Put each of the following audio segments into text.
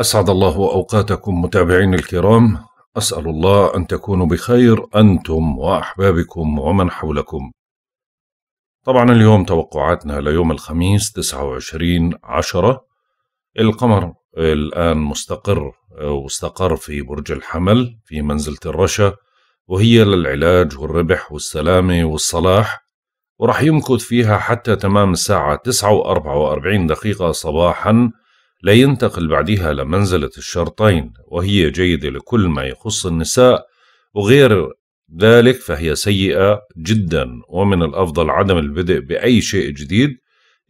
أسعد الله أوقاتكم متابعين الكرام أسأل الله أن تكونوا بخير أنتم وأحبابكم ومن حولكم طبعا اليوم توقعاتنا ليوم الخميس 29 عشرة القمر الآن مستقر واستقر في برج الحمل في منزلة الرشا وهي للعلاج والربح والسلامة والصلاح وراح يمكث فيها حتى تمام الساعة 9 و44 دقيقة صباحاً لا ينتقل بعدها لمنزلة الشرطين وهي جيدة لكل ما يخص النساء وغير ذلك فهي سيئة جدا ومن الأفضل عدم البدء بأي شيء جديد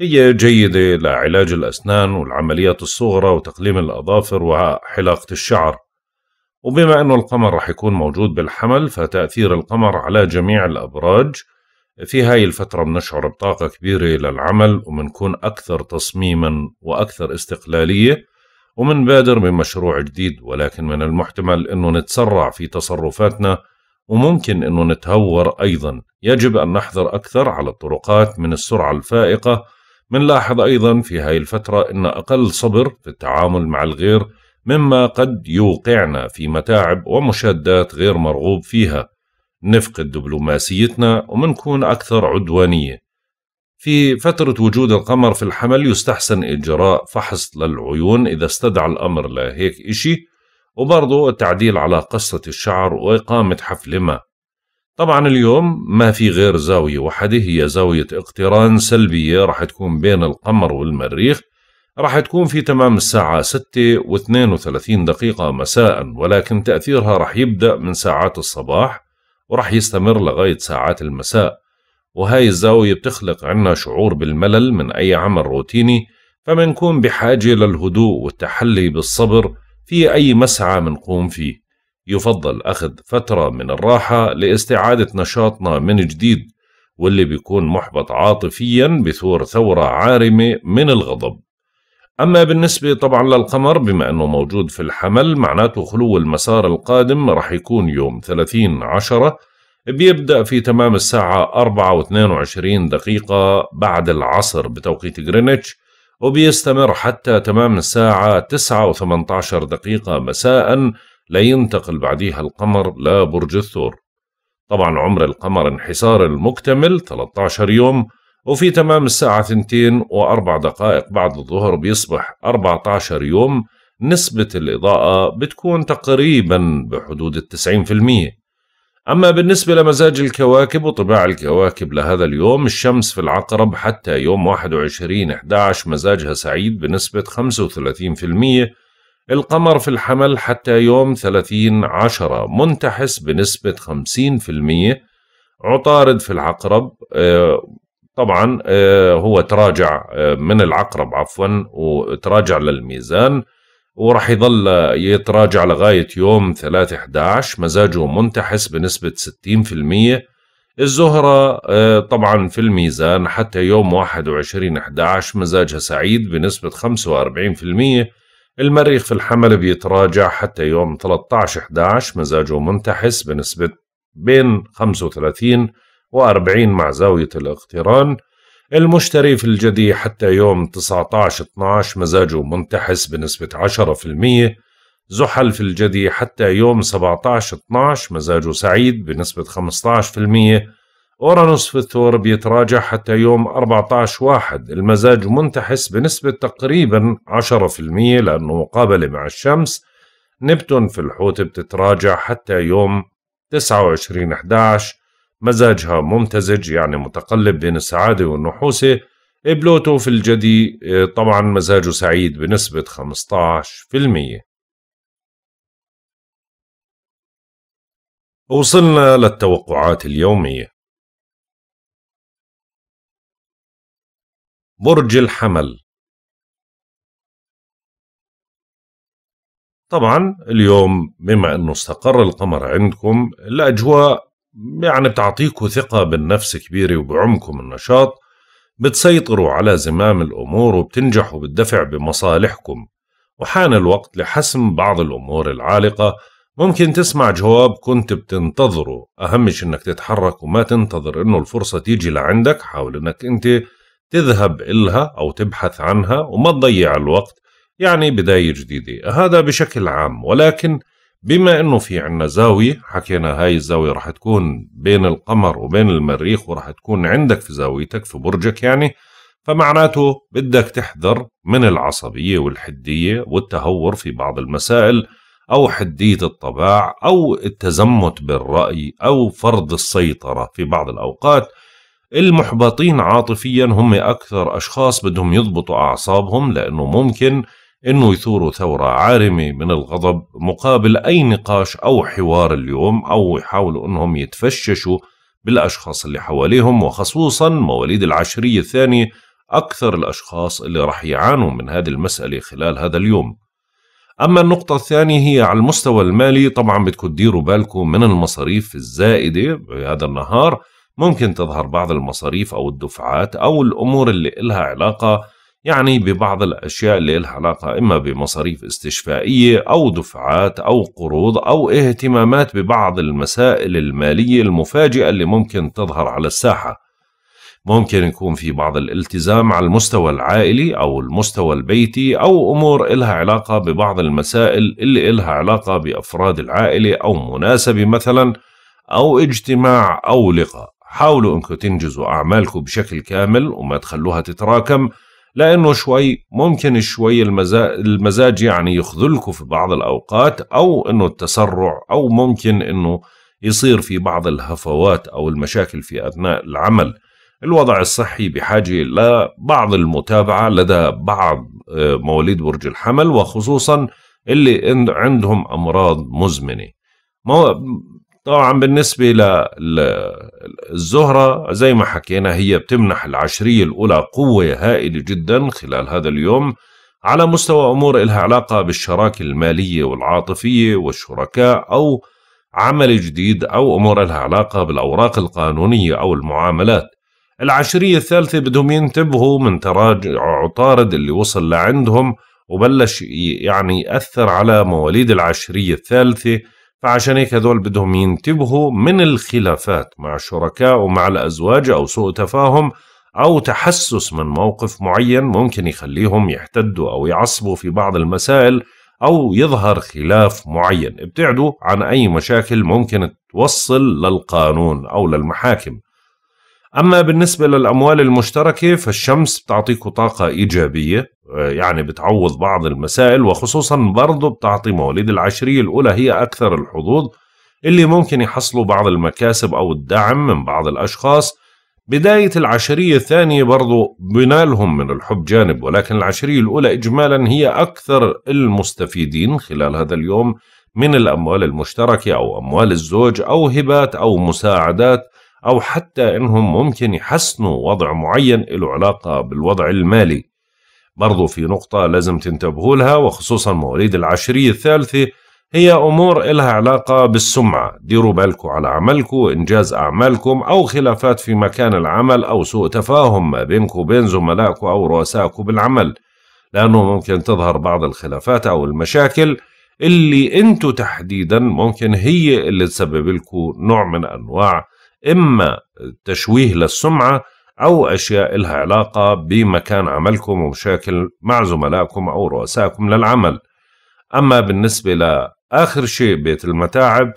هي جيدة لعلاج الأسنان والعمليات الصغرى وتقليم الأظافر وحلاقة الشعر وبما أن القمر رح يكون موجود بالحمل فتأثير القمر على جميع الأبراج في هاي الفترة بنشعر بطاقة كبيرة للعمل وبنكون أكثر تصميما وأكثر استقلالية ومنبادر بمشروع جديد ولكن من المحتمل أنه نتسرع في تصرفاتنا وممكن أنه نتهور أيضا يجب أن نحذر أكثر على الطرقات من السرعة الفائقة منلاحظ أيضا في هاي الفترة أن أقل صبر في التعامل مع الغير مما قد يوقعنا في متاعب ومشادات غير مرغوب فيها نفقد دبلوماسيتنا ومنكون أكثر عدوانية في فترة وجود القمر في الحمل يستحسن إجراء فحص للعيون إذا استدعى الأمر لهيك إشي وبرضه التعديل على قصة الشعر وإقامة حفل ما طبعا اليوم ما في غير زاوية واحدة هي زاوية اقتران سلبية راح تكون بين القمر والمريخ راح تكون في تمام الساعة 6 و32 دقيقة مساء ولكن تأثيرها راح يبدأ من ساعات الصباح ورح يستمر لغاية ساعات المساء وهاي الزاوية بتخلق عنا شعور بالملل من أي عمل روتيني فمنكون بحاجة للهدوء والتحلي بالصبر في أي مسعى منقوم فيه يفضل أخذ فترة من الراحة لاستعادة نشاطنا من جديد واللي بيكون محبط عاطفيا بثور ثورة عارمة من الغضب أما بالنسبة طبعا للقمر بما أنه موجود في الحمل معناته خلو المسار القادم رح يكون يوم 30 عشرة بيبدأ في تمام الساعة 4 و 22 دقيقة بعد العصر بتوقيت غرينتش وبيستمر حتى تمام الساعة 9 و 18 دقيقة مساء لينتقل بعديها القمر لبرج الثور طبعا عمر القمر انحسار المكتمل 13 يوم وفي تمام الساعة ثنتين وأربع دقائق بعد الظهر بيصبح 14 يوم نسبة الإضاءة بتكون تقريبا بحدود التسعين في المية أما بالنسبة لمزاج الكواكب وطباع الكواكب لهذا اليوم الشمس في العقرب حتى يوم 21 11 مزاجها سعيد بنسبة 35% القمر في الحمل حتى يوم 30 10 منتحس بنسبة 50% عطارد في العقرب آه، طبعا آه، هو تراجع آه، من العقرب عفوا وتراجع للميزان وراح يظل يتراجع لغاية يوم 3/11 مزاجه منتحس بنسبة 60% الزهرة آه، طبعا في الميزان حتى يوم 21/11 مزاجها سعيد بنسبة 45% المريخ في الحمل بيتراجع حتى يوم 13/11 مزاجه منتحس بنسبة بين 35 وأربعين مع زاوية الاقتران المشتري في الجدي حتى يوم 19-12 مزاجه منتحس بنسبة 10% زحل في الجدي حتى يوم 17-12 مزاجه سعيد بنسبة 15% أورانوس في الثور بيتراجع حتى يوم 14-1 المزاج منتحس بنسبة تقريبا 10% لأنه مقابلة مع الشمس نبتون في الحوت بتتراجع حتى يوم 29-11 مزاجها ممتزج يعني متقلب بين السعادة والنحوسة بلوتو في الجدي آه، طبعا مزاجه سعيد بنسبة 15% وصلنا للتوقعات اليومية برج الحمل طبعا اليوم بما أنه استقر القمر عندكم الأجواء يعني بتعطيكوا ثقة بالنفس كبيرة وبعمكم النشاط بتسيطروا على زمام الأمور وبتنجحوا بالدفع بمصالحكم وحان الوقت لحسم بعض الأمور العالقة ممكن تسمع جواب كنت بتنتظره أهم أنك تتحرك وما تنتظر أنه الفرصة تيجي لعندك حاول أنك أنت تذهب إلها أو تبحث عنها وما تضيع الوقت يعني بداية جديدة هذا بشكل عام ولكن بما انه في عنا زاوية حكينا هاي الزاوية راح تكون بين القمر وبين المريخ وراح تكون عندك في زاويتك في برجك يعني فمعناته بدك تحذر من العصبية والحدية والتهور في بعض المسائل أو حدية الطباع أو التزمت بالرأي أو فرض السيطرة في بعض الأوقات المحبطين عاطفيا هم أكثر أشخاص بدهم يضبطوا أعصابهم لأنه ممكن انه يثوروا ثوره عارمه من الغضب مقابل اي نقاش او حوار اليوم او يحاولوا انهم يتفششوا بالاشخاص اللي حواليهم وخصوصا مواليد العشريه الثانيه اكثر الاشخاص اللي راح يعانوا من هذه المساله خلال هذا اليوم. اما النقطه الثانيه هي على المستوى المالي طبعا بدكم تديروا بالكم من المصاريف الزائده بهذا النهار ممكن تظهر بعض المصاريف او الدفعات او الامور اللي إلها علاقه يعني ببعض الأشياء اللي لها علاقة إما بمصاريف استشفائية أو دفعات أو قروض أو اهتمامات ببعض المسائل المالية المفاجئة اللي ممكن تظهر على الساحة ممكن يكون في بعض الالتزام على المستوى العائلي أو المستوى البيتي أو أمور إلها علاقة ببعض المسائل اللي إلها علاقة بأفراد العائلة أو مناسبة مثلا أو اجتماع أو لقاء حاولوا أنكم تنجزوا أعمالكم بشكل كامل وما تخلوها تتراكم لأنه شوي ممكن شوي المزاج يعني يخذلكم في بعض الأوقات أو أنه التسرع أو ممكن أنه يصير في بعض الهفوات أو المشاكل في أثناء العمل الوضع الصحي بحاجة لبعض المتابعة لدى بعض آه، مواليد برج الحمل وخصوصا اللي عندهم أمراض مزمنة طبعا بالنسبة للزهرة زي ما حكينا هي بتمنح العشرية الأولى قوة هائلة جدا خلال هذا اليوم على مستوى أمور إلها علاقة بالشراكة المالية والعاطفية والشركاء أو عمل جديد أو أمور إلها علاقة بالأوراق القانونية أو المعاملات العشرية الثالثة بدهم ينتبهوا من تراجع عطارد اللي وصل لعندهم وبلش يعني يأثر على مواليد العشرية الثالثة فعشان هيك هذول بدهم ينتبهوا من الخلافات مع الشركاء ومع الأزواج أو سوء تفاهم أو تحسس من موقف معين ممكن يخليهم يحتدوا أو يعصبوا في بعض المسائل أو يظهر خلاف معين ابتعدوا عن أي مشاكل ممكن توصل للقانون أو للمحاكم أما بالنسبة للأموال المشتركة فالشمس بتعطيكوا طاقة إيجابية يعني بتعوض بعض المسائل وخصوصا برضه بتعطي مواليد العشرية الأولى هي أكثر الحظوظ اللي ممكن يحصلوا بعض المكاسب أو الدعم من بعض الأشخاص بداية العشرية الثانية برضو بنالهم من الحب جانب ولكن العشرية الأولى إجمالا هي أكثر المستفيدين خلال هذا اليوم من الأموال المشتركة أو أموال الزوج أو هبات أو مساعدات أو حتى إنهم ممكن يحسنوا وضع معين له علاقة بالوضع المالي برضو في نقطة لازم تنتبهوا لها وخصوصا مواليد العشرية الثالثة هي أمور إلها علاقة بالسمعة ديروا بالكم على عملكم وإنجاز أعمالكم أو خلافات في مكان العمل أو سوء تفاهم ما بينكم وبين زملائكم أو رؤسائكم بالعمل لأنه ممكن تظهر بعض الخلافات أو المشاكل اللي انتو تحديدا ممكن هي اللي تسبب لكم نوع من أنواع إما تشويه للسمعة أو أشياء لها علاقة بمكان عملكم ومشاكل مع زملائكم أو رؤسائكم للعمل أما بالنسبة لآخر شيء بيت المتاعب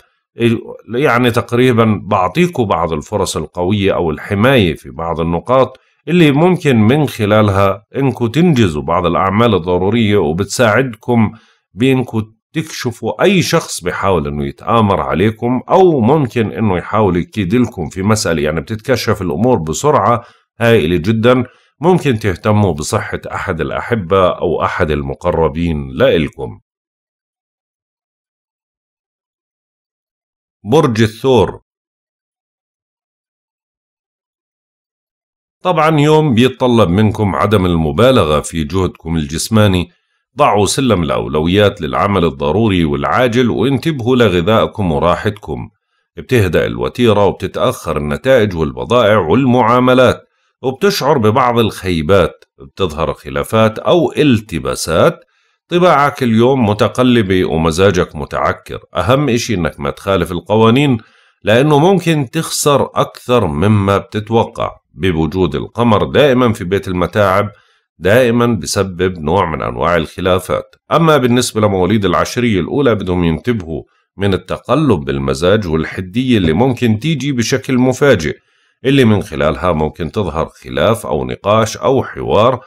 يعني تقريبا بعطيكم بعض الفرص القوية أو الحماية في بعض النقاط اللي ممكن من خلالها انكم تنجزوا بعض الأعمال الضرورية وبتساعدكم بانكم تكشفوا أي شخص بيحاول إنه يتآمر عليكم أو ممكن إنه يحاول يكيدلكم في مسألة يعني بتتكشف الأمور بسرعة هائلة جدا ممكن تهتموا بصحة أحد الأحبة أو أحد المقربين لإلكم برج الثور طبعا يوم بيتطلب منكم عدم المبالغة في جهدكم الجسماني ضعوا سلم الأولويات للعمل الضروري والعاجل وانتبهوا لغذائكم وراحتكم بتهدأ الوتيرة وبتتأخر النتائج والبضائع والمعاملات وبتشعر ببعض الخيبات بتظهر خلافات أو التباسات طباعك اليوم متقلبة ومزاجك متعكر أهم إشي أنك ما تخالف القوانين لأنه ممكن تخسر أكثر مما بتتوقع بوجود القمر دائما في بيت المتاعب دائما بسبب نوع من أنواع الخلافات أما بالنسبة لمواليد العشرية الأولى بدهم ينتبهوا من التقلب بالمزاج والحدية اللي ممكن تيجي بشكل مفاجئ اللي من خلالها ممكن تظهر خلاف أو نقاش أو حوار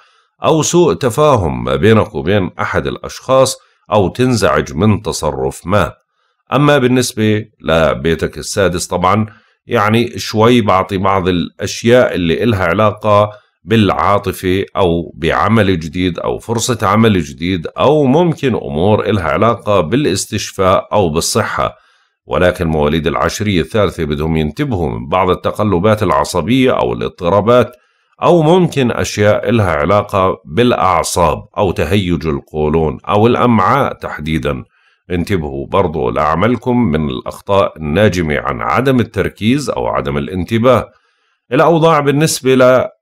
أو سوء تفاهم ما بينك وبين أحد الأشخاص أو تنزعج من تصرف ما أما بالنسبة لبيتك السادس طبعا يعني شوي بعطي بعض الأشياء اللي إلها علاقة بالعاطفة أو بعمل جديد أو فرصة عمل جديد أو ممكن أمور إلها علاقة بالاستشفاء أو بالصحة ولكن مواليد العشرية الثالثة بدهم ينتبهوا من بعض التقلبات العصبية أو الاضطرابات أو ممكن أشياء إلها علاقة بالأعصاب أو تهيج القولون أو الأمعاء تحديدا انتبهوا برضو لعملكم من الأخطاء الناجمة عن عدم التركيز أو عدم الانتباه الأوضاع بالنسبة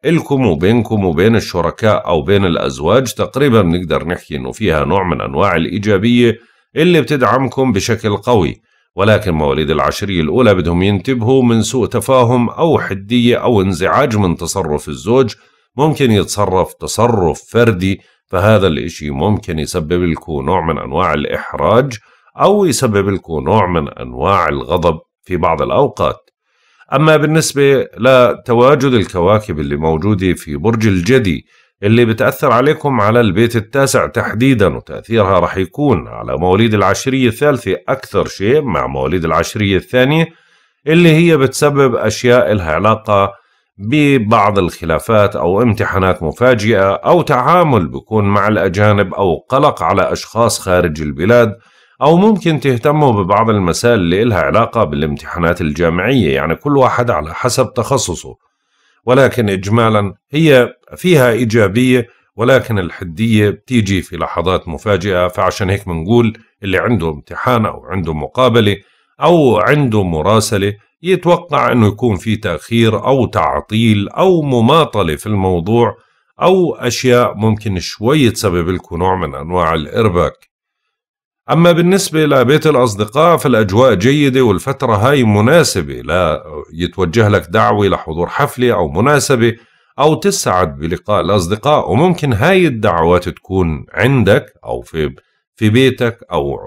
لكم وبينكم وبين الشركاء أو بين الأزواج تقريبا بنقدر نحكي إنه فيها نوع من أنواع الإيجابية اللي بتدعمكم بشكل قوي ولكن مواليد العشرية الأولى بدهم ينتبهوا من سوء تفاهم أو حدية أو انزعاج من تصرف الزوج ممكن يتصرف تصرف فردي فهذا الإشي ممكن يسبب لكم نوع من أنواع الإحراج أو يسبب لكم نوع من أنواع الغضب في بعض الأوقات أما بالنسبة لتواجد الكواكب اللي موجودة في برج الجدي اللي بتأثر عليكم على البيت التاسع تحديدا وتأثيرها رح يكون على مواليد العشرية الثالثة أكثر شيء مع مواليد العشرية الثانية اللي هي بتسبب أشياء لها علاقة ببعض الخلافات أو امتحانات مفاجئة أو تعامل بكون مع الأجانب أو قلق على أشخاص خارج البلاد أو ممكن تهتموا ببعض المسائل اللي إلها علاقة بالامتحانات الجامعية يعني كل واحد على حسب تخصصه ولكن إجمالا هي فيها إيجابية ولكن الحدية بتيجي في لحظات مفاجئة فعشان هيك بنقول اللي عنده امتحان أو عنده مقابلة أو عنده مراسلة يتوقع أنه يكون في تأخير أو تعطيل أو مماطلة في الموضوع أو أشياء ممكن شوي تسبب لكم نوع من أنواع الإرباك أما بالنسبة لبيت الأصدقاء فالأجواء جيدة والفترة هاي مناسبة لا يتوجه لك دعوة لحضور حفلة أو مناسبة أو تسعد بلقاء الأصدقاء وممكن هاي الدعوات تكون عندك أو في في بيتك أو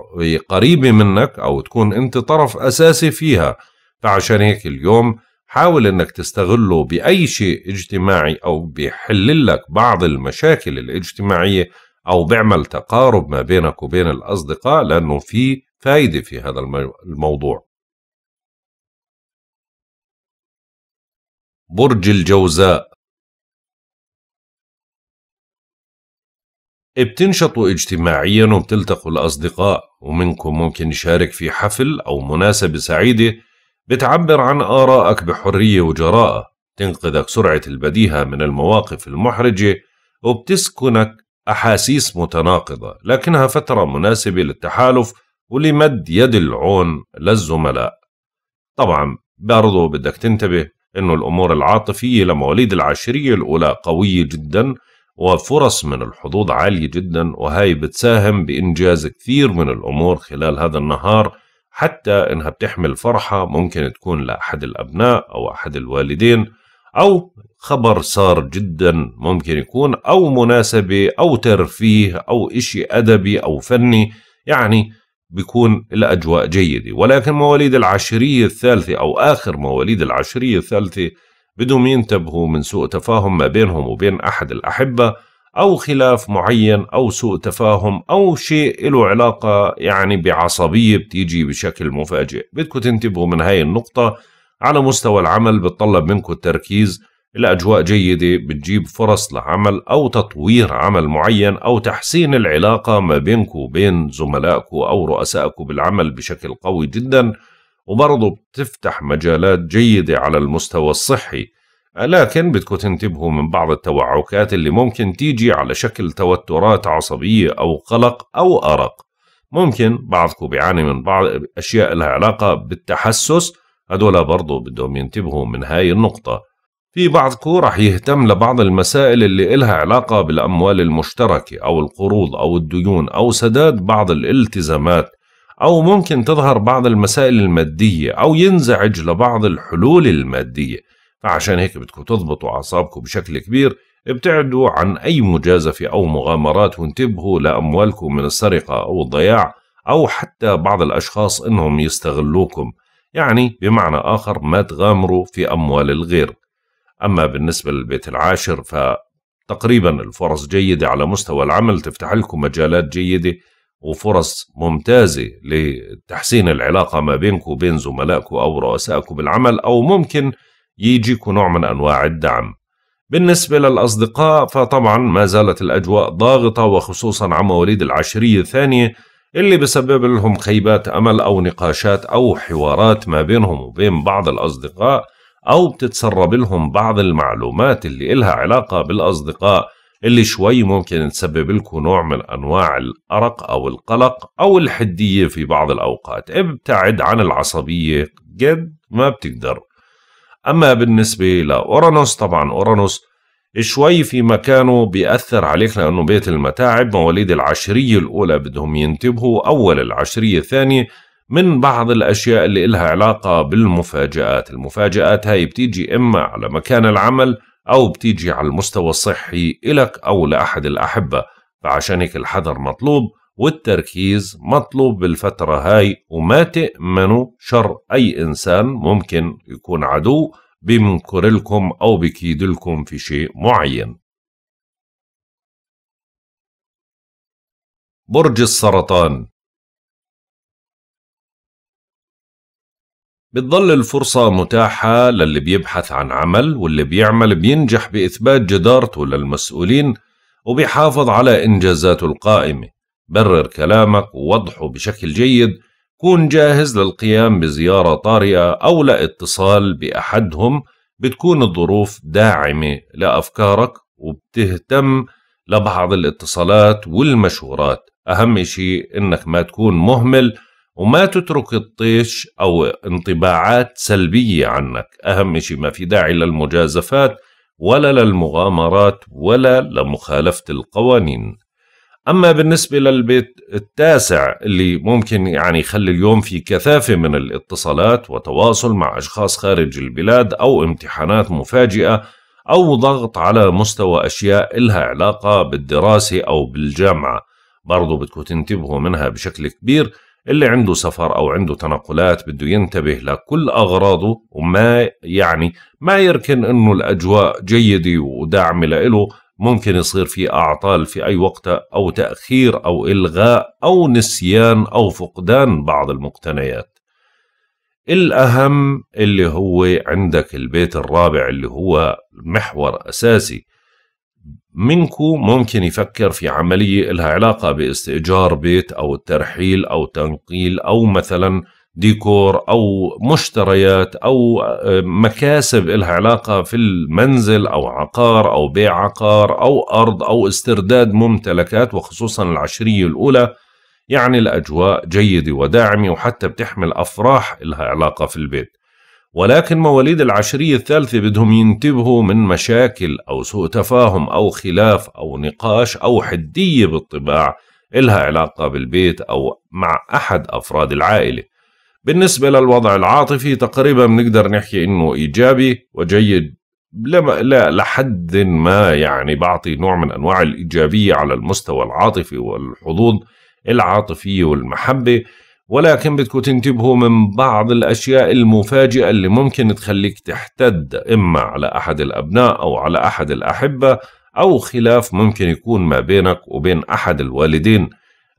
قريبة منك أو تكون أنت طرف أساسي فيها فعشان هيك اليوم حاول أنك تستغله بأي شيء اجتماعي أو بيحللك بعض المشاكل الاجتماعية او بيعمل تقارب ما بينك وبين الاصدقاء لانه في فايده في هذا الموضوع برج الجوزاء بتنشطوا اجتماعيا وبتلتقوا الأصدقاء ومنكم ممكن يشارك في حفل أو مناسبة سعيدة بتعبر عن آرائك بحرية وجراءة تنقذك سرعة البديهة من المواقف المحرجة وبتسكنك أحاسيس متناقضة لكنها فترة مناسبة للتحالف ولمد يد العون للزملاء طبعا برضو بدك تنتبه أنه الأمور العاطفية لمواليد العشرية الأولى قوية جدا وفرص من الحظوظ عالية جدا وهي بتساهم بإنجاز كثير من الأمور خلال هذا النهار حتى إنها بتحمل فرحة ممكن تكون لأحد الأبناء أو أحد الوالدين أو خبر صار جدا ممكن يكون أو مناسبة أو ترفيه أو إشي أدبي أو فني يعني بيكون الأجواء جيدة ولكن مواليد العشرية الثالثة أو آخر مواليد العشرية الثالثة بدهم ينتبهوا من سوء تفاهم ما بينهم وبين أحد الأحبة أو خلاف معين أو سوء تفاهم أو شيء له علاقة يعني بعصبية بتيجي بشكل مفاجئ بدكم تنتبهوا من هاي النقطة على مستوى العمل بتطلب منكم التركيز الأجواء جيدة بتجيب فرص لعمل أو تطوير عمل معين أو تحسين العلاقة ما بينك وبين زملائك أو رؤسائك بالعمل بشكل قوي جدا وبرضو بتفتح مجالات جيدة على المستوى الصحي لكن بدكم تنتبهوا من بعض التوعكات اللي ممكن تيجي على شكل توترات عصبية أو قلق أو أرق ممكن بعضكم بيعاني من بعض أشياء لها علاقة بالتحسس هدول برضو بدهم ينتبهوا من هاي النقطة في بعضكو رح يهتم لبعض المسائل اللي إلها علاقة بالأموال المشتركة أو القروض أو الديون أو سداد بعض الالتزامات أو ممكن تظهر بعض المسائل المادية أو ينزعج لبعض الحلول المادية فعشان هيك بدكم تضبطوا أعصابكم بشكل كبير ابتعدوا عن أي مجازفة أو مغامرات وانتبهوا لأموالكم من السرقة أو الضياع أو حتى بعض الأشخاص إنهم يستغلوكم يعني بمعنى آخر ما تغامروا في أموال الغير أما بالنسبة للبيت العاشر فتقريبا الفرص جيدة على مستوى العمل تفتح لكم مجالات جيدة وفرص ممتازة لتحسين العلاقة ما بينكم وبين زملائكم أو رؤسائكم بالعمل أو ممكن يجيكم نوع من أنواع الدعم بالنسبة للأصدقاء فطبعا ما زالت الأجواء ضاغطة وخصوصا عم وليد العشرية الثانية اللي بسبب لهم خيبات أمل أو نقاشات أو حوارات ما بينهم وبين بعض الأصدقاء أو بتتسرب لهم بعض المعلومات اللي إلها علاقة بالأصدقاء اللي شوي ممكن تسبب لكم نوع من أنواع الأرق أو القلق أو الحدية في بعض الأوقات ابتعد إيه عن العصبية قد ما بتقدر أما بالنسبة لأورانوس طبعا أورانوس شوي في مكانه بيأثر عليك لأنه بيت المتاعب مواليد العشرية الأولى بدهم ينتبهوا أول العشرية الثانية من بعض الأشياء اللي إلها علاقة بالمفاجآت المفاجآت هاي بتيجي إما على مكان العمل أو بتيجي على المستوى الصحي إلك أو لأحد الأحبة فعشان هيك الحذر مطلوب والتركيز مطلوب بالفترة هاي وما تأمنوا شر أي إنسان ممكن يكون عدو بمنكرلكم أو بكيدلكم في شيء معين برج السرطان بتظل الفرصة متاحة للي بيبحث عن عمل واللي بيعمل بينجح بإثبات جدارته للمسؤولين وبيحافظ على إنجازاته القائمة برر كلامك ووضحه بشكل جيد كون جاهز للقيام بزيارة طارئة أو لاتصال بأحدهم بتكون الظروف داعمة لأفكارك وبتهتم لبعض الاتصالات والمشورات أهم شيء إنك ما تكون مهمل وما تترك الطيش أو انطباعات سلبية عنك أهم شيء ما في داعي للمجازفات ولا للمغامرات ولا لمخالفة القوانين اما بالنسبه للبيت التاسع اللي ممكن يعني يخلي اليوم في كثافه من الاتصالات وتواصل مع اشخاص خارج البلاد او امتحانات مفاجئه او ضغط على مستوى اشياء إلها علاقه بالدراسه او بالجامعه برضو بدكم تنتبهوا منها بشكل كبير اللي عنده سفر او عنده تنقلات بده ينتبه لكل اغراضه وما يعني ما يركن انه الاجواء جيده وداعمه لإله ممكن يصير في أعطال في أي وقت أو تأخير أو إلغاء أو نسيان أو فقدان بعض المقتنيات الأهم اللي هو عندك البيت الرابع اللي هو محور أساسي منكو ممكن يفكر في عملية لها علاقة باستئجار بيت أو الترحيل أو تنقيل أو مثلا ديكور أو مشتريات أو آه، مكاسب إلها علاقة في المنزل أو عقار أو بيع عقار أو أرض أو استرداد ممتلكات وخصوصا العشرية الأولى يعني الأجواء جيدة وداعمة وحتى بتحمل أفراح إلها علاقة في البيت ولكن مواليد العشرية الثالثة بدهم ينتبهوا من مشاكل أو سوء تفاهم أو خلاف أو نقاش أو حدية بالطباع إلها علاقة بالبيت أو مع أحد أفراد العائلة بالنسبة للوضع العاطفي تقريبا بنقدر نحكي انه ايجابي وجيد لما لا لحد ما يعني بعطي نوع من انواع الايجابيه على المستوى العاطفي والحظوظ العاطفيه والمحبه ولكن بدكم تنتبهوا من بعض الاشياء المفاجئه اللي ممكن تخليك تحتد اما على احد الابناء او على احد الاحبه او خلاف ممكن يكون ما بينك وبين احد الوالدين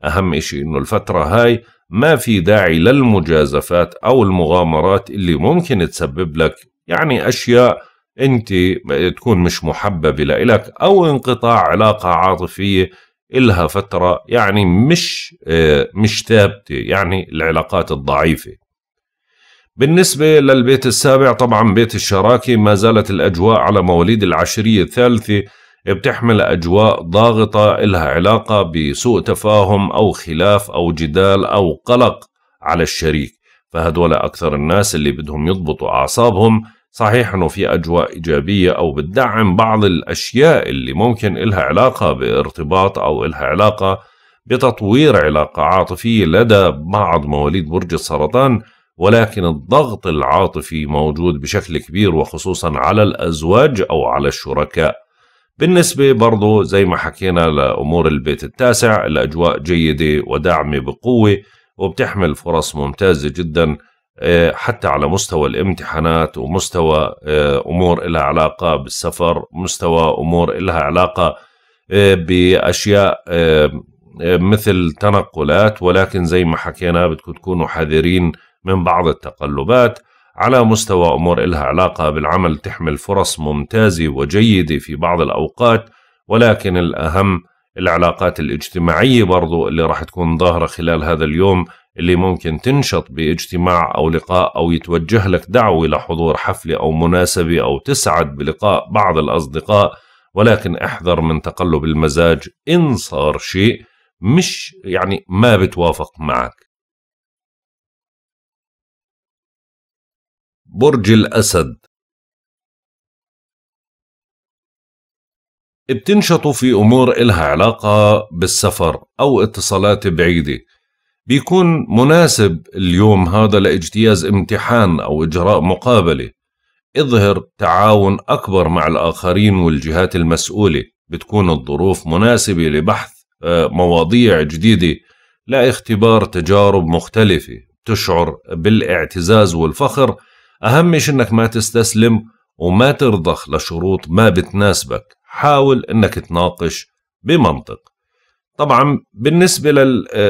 اهم شيء انه الفتره هاي ما في داعي للمجازفات أو المغامرات اللي ممكن تسبب لك يعني أشياء أنت تكون مش محببة لإلك أو انقطاع علاقة عاطفية إلها فترة يعني مش آه، مش ثابتة يعني العلاقات الضعيفة بالنسبة للبيت السابع طبعا بيت الشراكة ما زالت الأجواء على مواليد العشرية الثالثة بتحمل أجواء ضاغطة إلها علاقة بسوء تفاهم أو خلاف أو جدال أو قلق على الشريك فهدول أكثر الناس اللي بدهم يضبطوا أعصابهم صحيح أنه في أجواء إيجابية أو بتدعم بعض الأشياء اللي ممكن إلها علاقة بارتباط أو إلها علاقة بتطوير علاقة عاطفية لدى بعض مواليد برج السرطان ولكن الضغط العاطفي موجود بشكل كبير وخصوصا على الأزواج أو على الشركاء بالنسبة برضو زي ما حكينا لأمور البيت التاسع الأجواء جيدة وداعمة بقوة وبتحمل فرص ممتازة جدا آه، حتى على مستوى الامتحانات ومستوى آه، أمور إلها علاقة بالسفر مستوى أمور إلها علاقة آه، بأشياء مثل تنقلات ولكن زي ما حكينا بدكم تكونوا حذرين من بعض التقلبات على مستوى أمور إلها علاقة بالعمل تحمل فرص ممتازة وجيدة في بعض الأوقات ولكن الأهم العلاقات الاجتماعية برضو اللي راح تكون ظاهرة خلال هذا اليوم اللي ممكن تنشط باجتماع أو لقاء أو يتوجه لك دعوة لحضور حفلة أو مناسبة أو تسعد بلقاء بعض الأصدقاء ولكن احذر من تقلب المزاج إن صار شيء مش يعني ما بتوافق معك برج الأسد بتنشطوا في أمور إلها علاقة بالسفر أو اتصالات بعيدة بيكون مناسب اليوم هذا لاجتياز امتحان أو إجراء مقابلة اظهر تعاون أكبر مع الآخرين والجهات المسؤولة بتكون الظروف مناسبة لبحث آه، مواضيع جديدة لاختبار تجارب مختلفة تشعر بالاعتزاز والفخر أهم شيء إنك ما تستسلم وما ترضخ لشروط ما بتناسبك حاول إنك تناقش بمنطق طبعا بالنسبة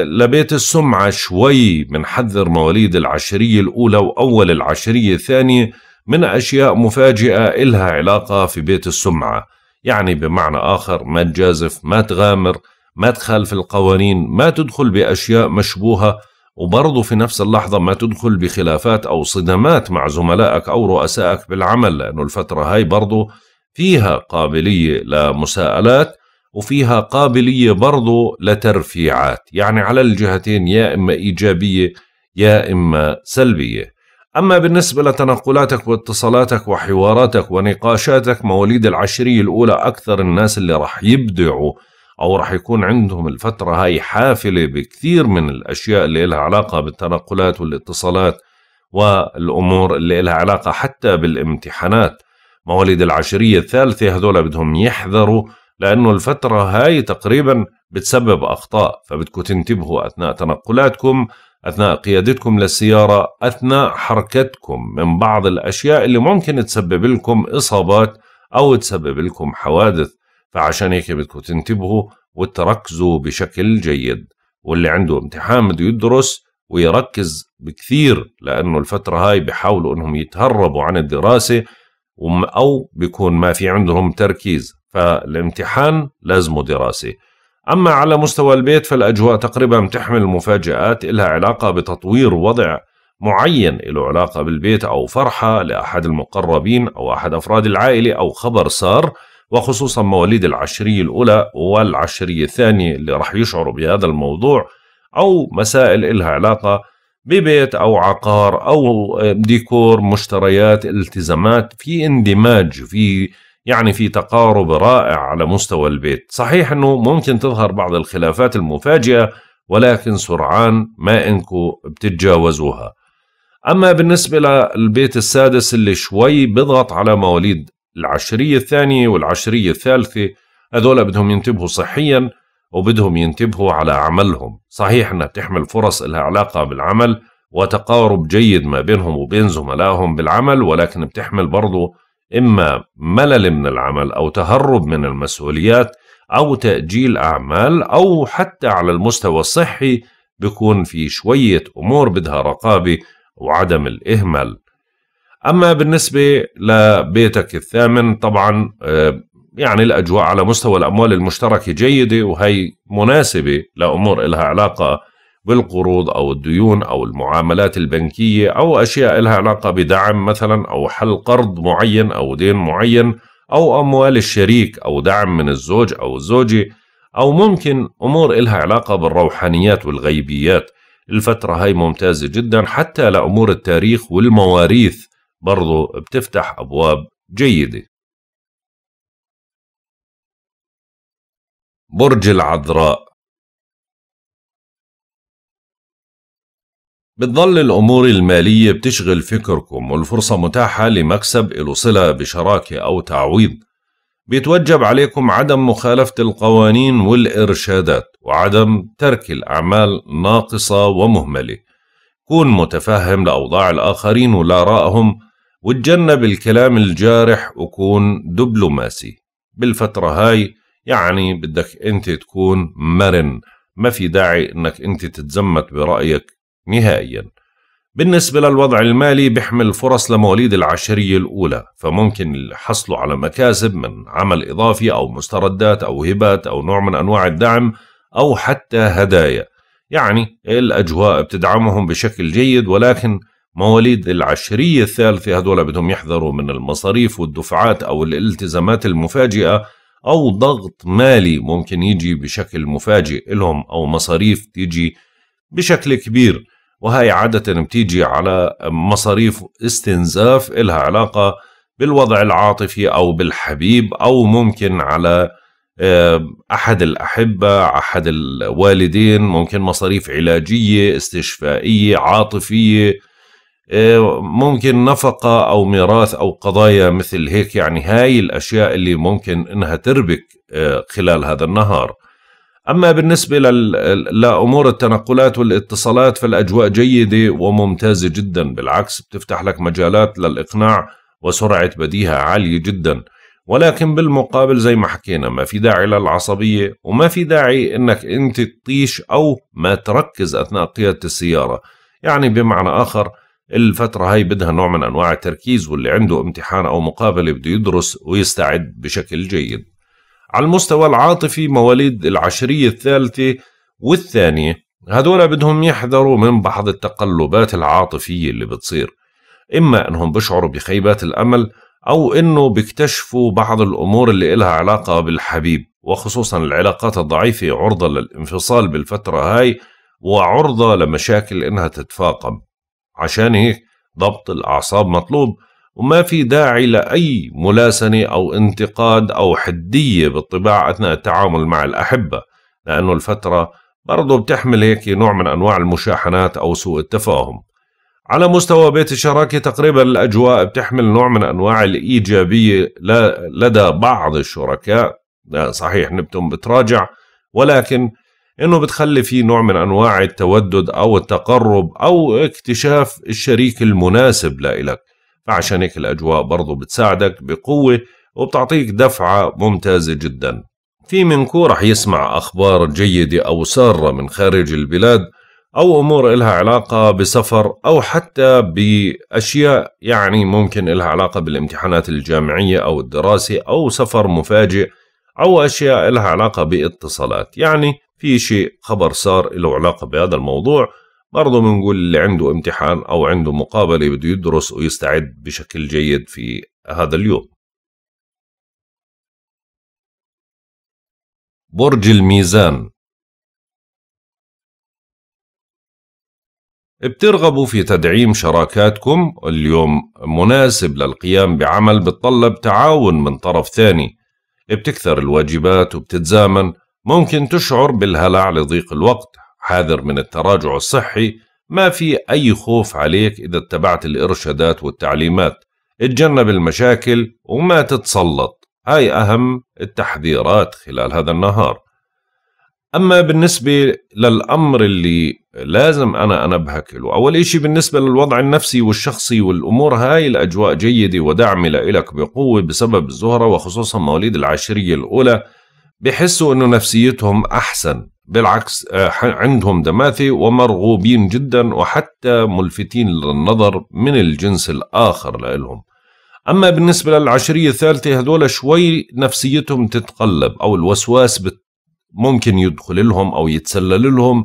لبيت السمعة شوي بنحذر مواليد العشرية الأولى وأول العشرية الثانية من أشياء مفاجئة إلها علاقة في بيت السمعة يعني بمعنى آخر ما تجازف ما تغامر ما تخالف القوانين ما تدخل بأشياء مشبوهة وبرضه في نفس اللحظة ما تدخل بخلافات أو صدمات مع زملائك أو رؤسائك بالعمل لأنه الفترة هاي برضه فيها قابلية لمساءلات وفيها قابلية برضه لترفيعات يعني على الجهتين يا إما إيجابية يا إما سلبية أما بالنسبة لتنقلاتك واتصالاتك وحواراتك ونقاشاتك مواليد العشرية الأولى أكثر الناس اللي رح يبدعوا أو راح يكون عندهم الفترة هاي حافلة بكثير من الأشياء اللي لها علاقة بالتنقلات والاتصالات والأمور اللي لها علاقة حتى بالامتحانات مواليد العشرية الثالثة هذول بدهم يحذروا لأنه الفترة هاي تقريبا بتسبب أخطاء فبدكم تنتبهوا أثناء تنقلاتكم أثناء قيادتكم للسيارة أثناء حركتكم من بعض الأشياء اللي ممكن تسبب لكم إصابات أو تسبب لكم حوادث فعشان هيك بدكم تنتبهوا وتركزوا بشكل جيد واللي عنده امتحان بده يدرس ويركز بكثير لأنه الفترة هاي بحاولوا أنهم يتهربوا عن الدراسة أو بيكون ما في عندهم تركيز فالامتحان لازمه دراسة أما على مستوى البيت فالأجواء تقريبا تحمل مفاجآت إلها علاقة بتطوير وضع معين له علاقة بالبيت أو فرحة لأحد المقربين أو أحد أفراد العائلة أو خبر صار وخصوصا مواليد العشرية الأولى والعشرية الثانية اللي رح يشعروا بهذا الموضوع أو مسائل إلها علاقة ببيت أو عقار أو ديكور مشتريات التزامات في اندماج في يعني في تقارب رائع على مستوى البيت صحيح أنه ممكن تظهر بعض الخلافات المفاجئة ولكن سرعان ما انكو بتتجاوزوها اما بالنسبة للبيت السادس اللي شوي بضغط على مواليد العشرية الثانية والعشرية الثالثة هذول بدهم ينتبهوا صحيا وبدهم ينتبهوا على عملهم صحيح أنها بتحمل فرص لها علاقة بالعمل وتقارب جيد ما بينهم وبين زملائهم بالعمل ولكن بتحمل برضو إما ملل من العمل أو تهرب من المسؤوليات أو تأجيل أعمال أو حتى على المستوى الصحي بيكون في شوية أمور بدها رقابة وعدم الإهمال اما بالنسبه لبيتك الثامن طبعا آه، يعني الاجواء على مستوى الاموال المشتركه جيده وهي مناسبه لامور لها علاقه بالقروض او الديون او المعاملات البنكيه او اشياء لها علاقه بدعم مثلا او حل قرض معين او دين معين او اموال الشريك او دعم من الزوج او الزوجه او ممكن امور لها علاقه بالروحانيات والغيبيات الفترة هاي ممتازة جدا حتى لأمور التاريخ والمواريث برضو بتفتح أبواب جيدة برج العذراء بتظل الأمور المالية بتشغل فكركم والفرصة متاحة لمكسب إلو صلة بشراكة أو تعويض بيتوجب عليكم عدم مخالفة القوانين والإرشادات وعدم ترك الأعمال ناقصة ومهملة كون متفهم لأوضاع الآخرين ولارائهم وتجنب الكلام الجارح وكون دبلوماسي بالفترة هاي يعني بدك انت تكون مرن ما في داعي انك انت تتزمت برأيك نهائيا بالنسبة للوضع المالي بيحمل فرص لمواليد العشرية الأولى فممكن يحصلوا على مكاسب من عمل إضافي أو مستردات أو هبات أو نوع من أنواع الدعم أو حتى هدايا يعني الأجواء بتدعمهم بشكل جيد ولكن مواليد العشرية الثالثة هذول بدهم يحذروا من المصاريف والدفعات أو الالتزامات المفاجئة أو ضغط مالي ممكن يجي بشكل مفاجئ لهم أو مصاريف تيجي بشكل كبير وهي عادة بتيجي على مصاريف استنزاف إلها علاقة بالوضع العاطفي أو بالحبيب أو ممكن على أحد الأحبة أحد الوالدين ممكن مصاريف علاجية استشفائية عاطفية آه، ممكن نفقة أو ميراث أو قضايا مثل هيك يعني هاي الأشياء اللي ممكن إنها تربك آه، خلال هذا النهار أما بالنسبة لأمور التنقلات والاتصالات فالأجواء جيدة وممتازة جدا بالعكس بتفتح لك مجالات للإقناع وسرعة بديهة عالية جدا ولكن بالمقابل زي ما حكينا ما في داعي للعصبية وما في داعي أنك أنت تطيش أو ما تركز أثناء قيادة السيارة يعني بمعنى آخر الفترة هاي بدها نوع من أنواع التركيز واللي عنده امتحان أو مقابلة بده يدرس ويستعد بشكل جيد على المستوى العاطفي مواليد العشرية الثالثة والثانية هدول بدهم يحذروا من بعض التقلبات العاطفية اللي بتصير إما أنهم بشعروا بخيبات الأمل أو أنه بيكتشفوا بعض الأمور اللي إلها علاقة بالحبيب وخصوصا العلاقات الضعيفة عرضة للانفصال بالفترة هاي وعرضة لمشاكل إنها تتفاقم عشان هيك ايه؟ ضبط الأعصاب مطلوب وما في داعي لأي ملاسنة أو انتقاد أو حدية بالطباع أثناء التعامل مع الأحبة لأنه الفترة برضه بتحمل هيك نوع من أنواع المشاحنات أو سوء التفاهم على مستوى بيت الشراكة تقريبا الأجواء بتحمل نوع من أنواع الإيجابية لدى بعض الشركاء صحيح نبتم بتراجع ولكن انه بتخلي في نوع من انواع التودد او التقرب او اكتشاف الشريك المناسب لإلك فعشان هيك الاجواء برضو بتساعدك بقوه وبتعطيك دفعه ممتازه جدا في منكو رح يسمع اخبار جيده او ساره من خارج البلاد أو أمور إلها علاقة بسفر أو حتى بأشياء يعني ممكن إلها علاقة بالامتحانات الجامعية أو الدراسة أو سفر مفاجئ أو أشياء لها علاقة باتصالات يعني في شيء خبر صار له علاقة بهذا الموضوع برضه بنقول اللي عنده امتحان أو عنده مقابلة بده يدرس ويستعد بشكل جيد في هذا اليوم برج الميزان بترغبوا في تدعيم شراكاتكم اليوم مناسب للقيام بعمل بتطلب تعاون من طرف ثاني بتكثر الواجبات وبتتزامن ممكن تشعر بالهلع لضيق الوقت حاذر من التراجع الصحي ما في أي خوف عليك إذا اتبعت الإرشادات والتعليمات اتجنب المشاكل وما تتسلط هاي أهم التحذيرات خلال هذا النهار اما بالنسبه للامر اللي لازم انا انبهك له اول شيء بالنسبه للوضع النفسي والشخصي والامور هاي الاجواء جيده ودعمي لإلك بقوه بسبب الزهره وخصوصا مواليد العشريه الاولى بحسوا انه نفسيتهم احسن بالعكس آه، عندهم دماثة ومرغوبين جدا وحتى ملفتين للنظر من الجنس الآخر لإلهم أما بالنسبة للعشرية الثالثة هذول شوي نفسيتهم تتقلب أو الوسواس ممكن يدخل لهم أو يتسلل لهم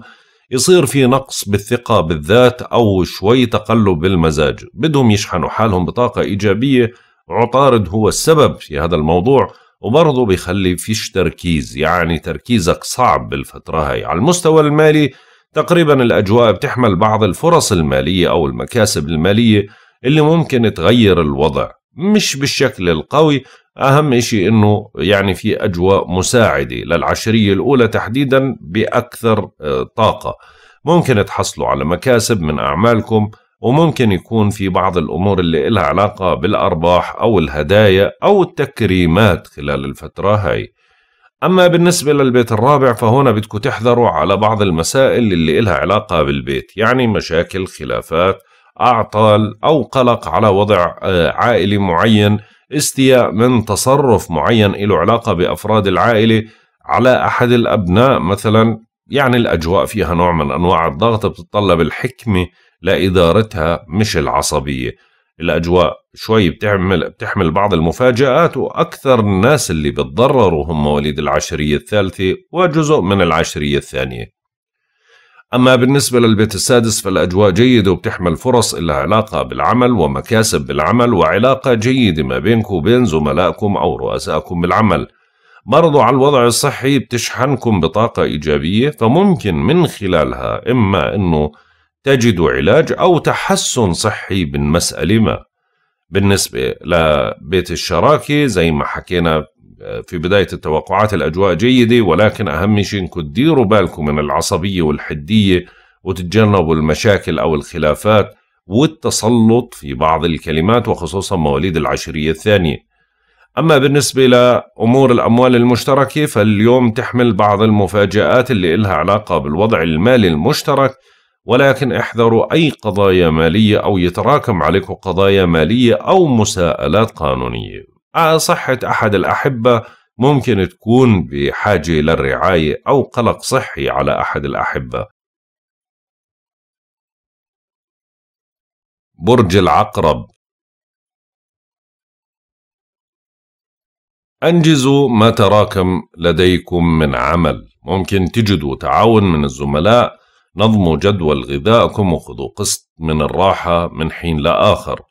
يصير في نقص بالثقة بالذات أو شوي تقلب بالمزاج بدهم يشحنوا حالهم بطاقة إيجابية عطارد هو السبب في هذا الموضوع وبرضه بيخلي فيش تركيز يعني تركيزك صعب بالفترة هاي على المستوى المالي تقريبا الأجواء بتحمل بعض الفرص المالية أو المكاسب المالية اللي ممكن تغير الوضع مش بالشكل القوي أهم شيء أنه يعني في أجواء مساعدة للعشرية الأولى تحديدا بأكثر آه، طاقة ممكن تحصلوا على مكاسب من أعمالكم وممكن يكون في بعض الأمور اللي إلها علاقة بالأرباح أو الهدايا أو التكريمات خلال الفترة هاي أما بالنسبة للبيت الرابع فهنا بدكم تحذروا على بعض المسائل اللي إلها علاقة بالبيت يعني مشاكل خلافات أعطال أو قلق على وضع آه، عائلي معين استياء من تصرف معين له علاقة بأفراد العائلة على أحد الأبناء مثلا يعني الأجواء فيها نوع من أنواع الضغط بتتطلب الحكمة لإدارتها مش العصبية الأجواء شوي بتعمل بتحمل بعض المفاجآت وأكثر الناس اللي بتضرروا هم مواليد العشرية الثالثة وجزء من العشرية الثانية أما بالنسبة للبيت السادس فالأجواء جيدة وبتحمل فرص إلها علاقة بالعمل ومكاسب بالعمل وعلاقة جيدة ما بينكم وبين زملائكم أو رؤسائكم بالعمل برضو على الوضع الصحي بتشحنكم بطاقة إيجابية فممكن من خلالها إما أنه تجدوا علاج أو تحسن صحي من مسألة ما بالنسبة لبيت الشراكة زي ما حكينا في بداية التوقعات الأجواء جيدة ولكن أهم شيء إنكم تديروا بالكم من العصبية والحدية وتتجنبوا المشاكل أو الخلافات والتسلط في بعض الكلمات وخصوصا مواليد العشرية الثانية أما بالنسبة لأمور الأموال المشتركة فاليوم تحمل بعض المفاجآت اللي إلها علاقة بالوضع المالي المشترك ولكن احذروا أي قضايا مالية أو يتراكم عليكم قضايا مالية أو مساءلات قانونية على صحة أحد الأحبة ممكن تكون بحاجة للرعاية أو قلق صحي على أحد الأحبة برج العقرب أنجزوا ما تراكم لديكم من عمل ممكن تجدوا تعاون من الزملاء نظموا جدول غذائكم وخذوا قسط من الراحة من حين لآخر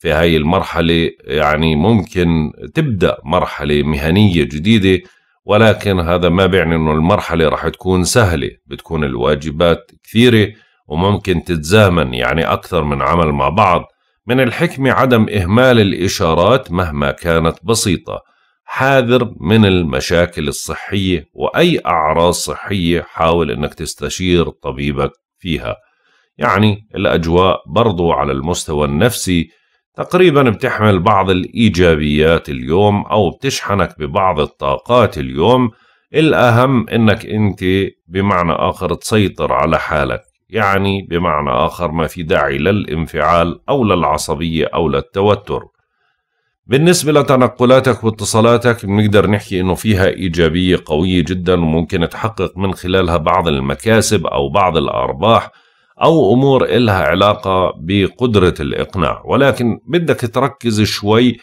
في هاي المرحلة يعني ممكن تبدأ مرحلة مهنية جديدة ولكن هذا ما بيعني انه المرحلة راح تكون سهلة بتكون الواجبات كثيرة وممكن تتزامن يعني أكثر من عمل مع بعض من الحكمة عدم إهمال الإشارات مهما كانت بسيطة حاذر من المشاكل الصحية وأي أعراض صحية حاول أنك تستشير طبيبك فيها يعني الأجواء برضو على المستوى النفسي تقريبا بتحمل بعض الإيجابيات اليوم أو بتشحنك ببعض الطاقات اليوم الأهم إنك أنت بمعنى آخر تسيطر على حالك يعني بمعنى آخر ما في داعي للانفعال أو للعصبية أو للتوتر بالنسبة لتنقلاتك واتصالاتك بنقدر نحكي انه فيها ايجابية قوية جدا وممكن تحقق من خلالها بعض المكاسب او بعض الارباح أو أمور إلها علاقة بقدرة الإقناع ولكن بدك تركز شوي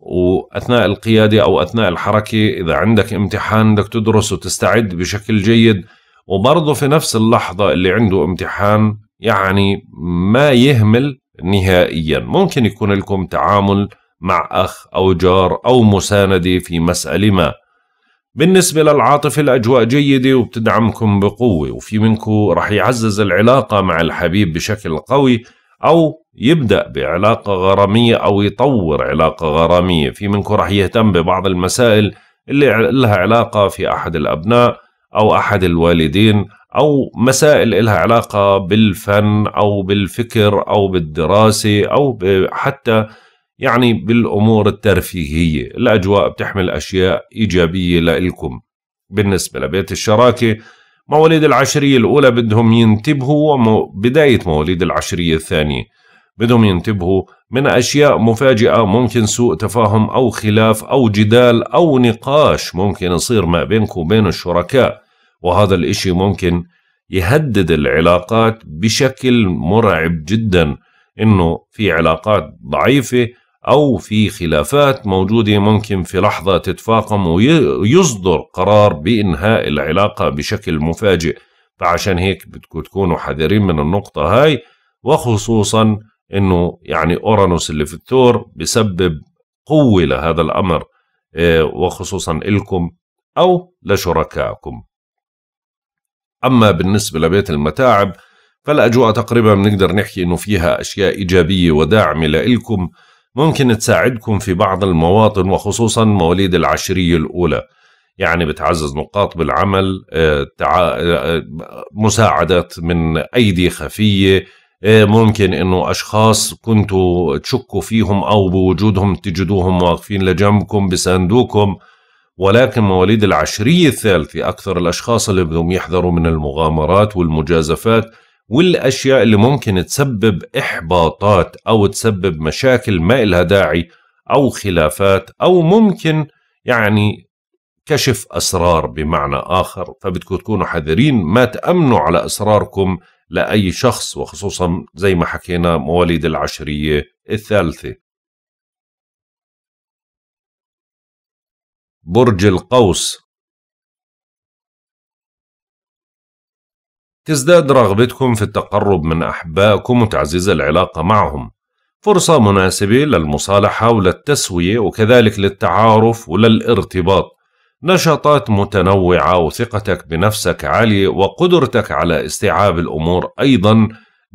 وأثناء القيادة أو أثناء الحركة إذا عندك امتحان بدك تدرس وتستعد بشكل جيد وبرضه في نفس اللحظة اللي عنده امتحان يعني ما يهمل نهائيا ممكن يكون لكم تعامل مع أخ أو جار أو مساندة في مسألة ما بالنسبة للعاطفة الأجواء جيدة وبتدعمكم بقوة وفي منكم رح يعزز العلاقة مع الحبيب بشكل قوي أو يبدأ بعلاقة غرامية أو يطور علاقة غرامية في منكم رح يهتم ببعض المسائل اللي لها علاقة في أحد الأبناء أو أحد الوالدين أو مسائل لها علاقة بالفن أو بالفكر أو بالدراسة أو حتى يعني بالأمور الترفيهية الأجواء بتحمل أشياء إيجابية لإلكم بالنسبة لبيت الشراكة مواليد العشرية الأولى بدهم ينتبهوا بداية مواليد العشرية الثانية بدهم ينتبهوا من أشياء مفاجئة ممكن سوء تفاهم أو خلاف أو جدال أو نقاش ممكن يصير ما بينكم وبين الشركاء وهذا الإشي ممكن يهدد العلاقات بشكل مرعب جدا إنه في علاقات ضعيفة أو في خلافات موجودة ممكن في لحظة تتفاقم ويصدر قرار بإنهاء العلاقة بشكل مفاجئ فعشان هيك بدكم تكونوا حذرين من النقطة هاي وخصوصا أنه يعني أورانوس اللي في الثور بسبب قوة لهذا الأمر آه، وخصوصا إلكم أو لشركائكم أما بالنسبة لبيت المتاعب فالأجواء تقريبا بنقدر نحكي أنه فيها أشياء إيجابية وداعمة لإلكم ممكن تساعدكم في بعض المواطن وخصوصا مواليد العشرية الأولى يعني بتعزز نقاط بالعمل مساعدة آه، مساعدات من أيدي خفية آه، ممكن انه اشخاص كنتوا تشكوا فيهم او بوجودهم تجدوهم واقفين لجنبكم بساندوكم ولكن مواليد العشرية الثالثة أكثر الأشخاص اللي بدهم يحذروا من المغامرات والمجازفات والأشياء اللي ممكن تسبب إحباطات أو تسبب مشاكل ما إلها داعي أو خلافات أو ممكن يعني كشف أسرار بمعنى آخر فبدكم تكونوا حذرين ما تأمنوا على أسراركم لأي شخص وخصوصا زي ما حكينا مواليد العشرية الثالثة برج القوس تزداد رغبتكم في التقرب من أحبائكم وتعزيز العلاقة معهم فرصة مناسبة للمصالحة وللتسوية وكذلك للتعارف وللارتباط نشاطات متنوعة وثقتك بنفسك عالية وقدرتك على استيعاب الأمور أيضا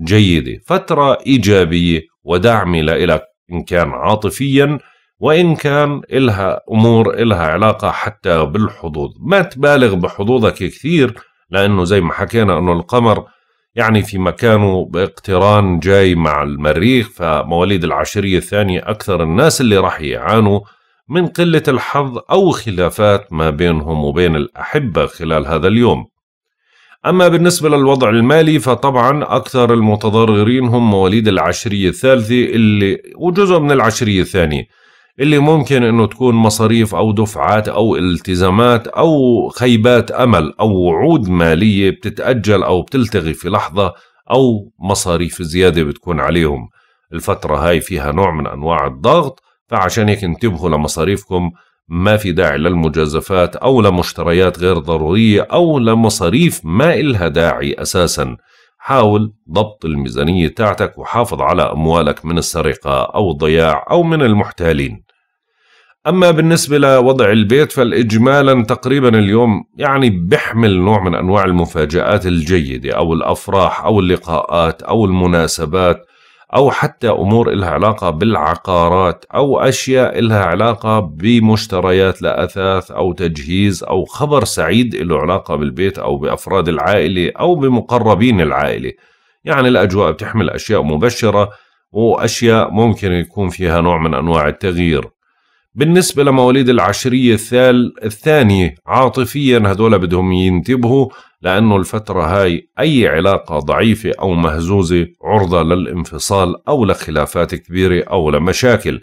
جيدة فترة إيجابية ودعم لإلك إن كان عاطفيا وإن كان إلها أمور إلها علاقة حتى بالحظوظ ما تبالغ بحظوظك كثير لأنه زي ما حكينا أنه القمر يعني في مكانه باقتران جاي مع المريخ فمواليد العشرية الثانية أكثر الناس اللي راح يعانوا من قلة الحظ أو خلافات ما بينهم وبين الأحبة خلال هذا اليوم أما بالنسبة للوضع المالي فطبعا أكثر المتضررين هم مواليد العشرية الثالثة اللي وجزء من العشرية الثانية اللي ممكن انه تكون مصاريف او دفعات او التزامات او خيبات امل او وعود ماليه بتتاجل او بتلتغي في لحظه او مصاريف زياده بتكون عليهم الفتره هاي فيها نوع من انواع الضغط فعشان هيك انتبهوا لمصاريفكم ما في داعي للمجازفات او لمشتريات غير ضروريه او لمصاريف ما إلها داعي اساسا حاول ضبط الميزانية تاعتك وحافظ على أموالك من السرقة أو الضياع أو من المحتالين أما بالنسبة لوضع البيت فالإجمالا تقريبا اليوم يعني بيحمل نوع من أنواع المفاجآت الجيدة أو الأفراح أو اللقاءات أو المناسبات أو حتى أمور إلها علاقة بالعقارات أو أشياء إلها علاقة بمشتريات لأثاث أو تجهيز أو خبر سعيد له علاقة بالبيت أو بأفراد العائلة أو بمقربين العائلة يعني الأجواء بتحمل أشياء مبشرة وأشياء ممكن يكون فيها نوع من أنواع التغيير بالنسبة لمواليد العشرية الثال الثانية عاطفيا هدول بدهم ينتبهوا لأنه الفترة هاي أي علاقة ضعيفة أو مهزوزة عرضة للانفصال أو لخلافات كبيرة أو لمشاكل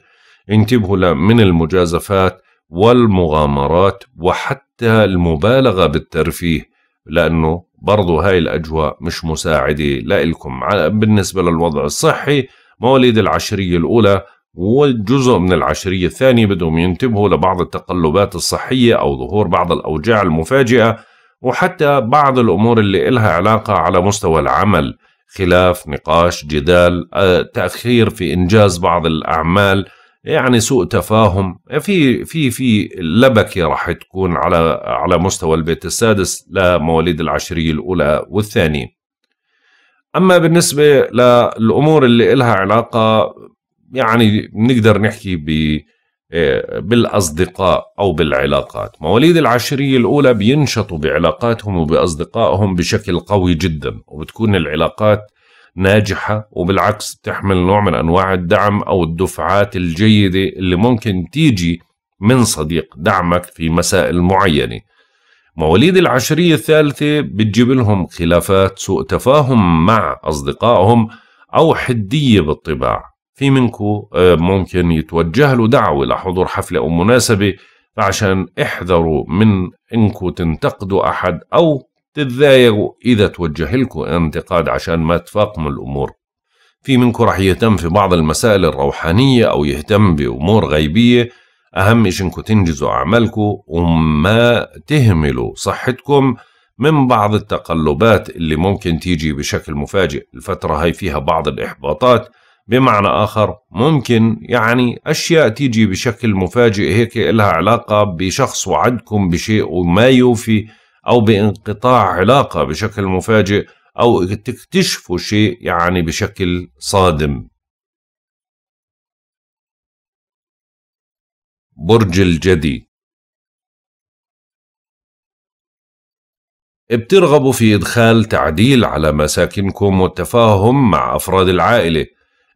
انتبهوا من المجازفات والمغامرات وحتى المبالغة بالترفيه لأنه برضو هاي الأجواء مش مساعدة لإلكم بالنسبة للوضع الصحي مواليد العشرية الأولى وجزء من العشرية الثانية بدهم ينتبهوا لبعض التقلبات الصحية أو ظهور بعض الأوجاع المفاجئة وحتى بعض الأمور اللي إلها علاقة على مستوى العمل خلاف نقاش جدال آه، تأخير في إنجاز بعض الأعمال يعني سوء تفاهم في في في لبكه راح تكون على على مستوى البيت السادس لمواليد العشريه الاولى والثانيه. اما بالنسبه للامور اللي إلها علاقه يعني بنقدر نحكي ب آه، بالاصدقاء او بالعلاقات، مواليد العشريه الاولى بينشطوا بعلاقاتهم وباصدقائهم بشكل قوي جدا وبتكون العلاقات ناجحه وبالعكس بتحمل نوع من انواع الدعم او الدفعات الجيده اللي ممكن تيجي من صديق دعمك في مسائل معينه. مواليد العشريه الثالثه بتجيب لهم خلافات سوء تفاهم مع اصدقائهم او حديه بالطباع في منكم آه، ممكن يتوجه له دعوة لحضور حفلة أو مناسبة فعشان احذروا من انكم تنتقدوا أحد أو تتضايقوا إذا توجه لكم انتقاد عشان ما تفاقموا الأمور في منكم رح يهتم في بعض المسائل الروحانية أو يهتم بأمور غيبية أهم شيء إنكم تنجزوا أعمالكم وما تهملوا صحتكم من بعض التقلبات اللي ممكن تيجي بشكل مفاجئ الفترة هاي فيها بعض الإحباطات بمعنى آخر ممكن يعني أشياء تيجي بشكل مفاجئ هيك إلها علاقة بشخص وعدكم بشيء وما يوفي أو بانقطاع علاقة بشكل مفاجئ أو تكتشفوا شيء يعني بشكل صادم برج الجدي بترغبوا في إدخال تعديل على مساكنكم والتفاهم مع أفراد العائلة